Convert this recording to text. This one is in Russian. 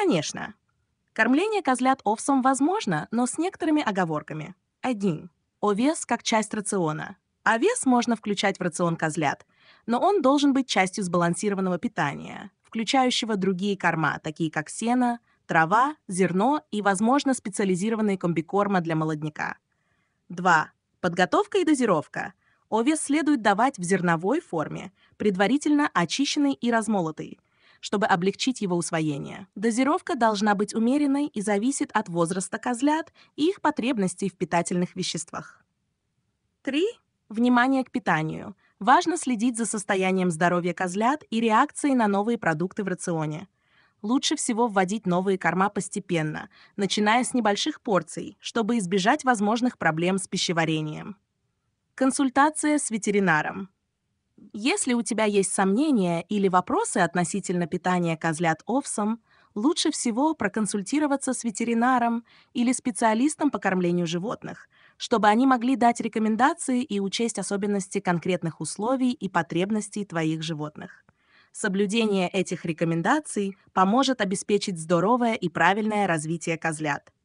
Конечно. Кормление козлят овсом возможно, но с некоторыми оговорками. 1. Овес как часть рациона. Овес а можно включать в рацион козлят, но он должен быть частью сбалансированного питания, включающего другие корма, такие как сено, трава, зерно и, возможно, специализированные комбикорма для молодняка. 2. Подготовка и дозировка. Овес следует давать в зерновой форме, предварительно очищенной и размолотой чтобы облегчить его усвоение. Дозировка должна быть умеренной и зависит от возраста козлят и их потребностей в питательных веществах. 3. Внимание к питанию. Важно следить за состоянием здоровья козлят и реакцией на новые продукты в рационе. Лучше всего вводить новые корма постепенно, начиная с небольших порций, чтобы избежать возможных проблем с пищеварением. Консультация с ветеринаром. Если у тебя есть сомнения или вопросы относительно питания козлят овсом, лучше всего проконсультироваться с ветеринаром или специалистом по кормлению животных, чтобы они могли дать рекомендации и учесть особенности конкретных условий и потребностей твоих животных. Соблюдение этих рекомендаций поможет обеспечить здоровое и правильное развитие козлят –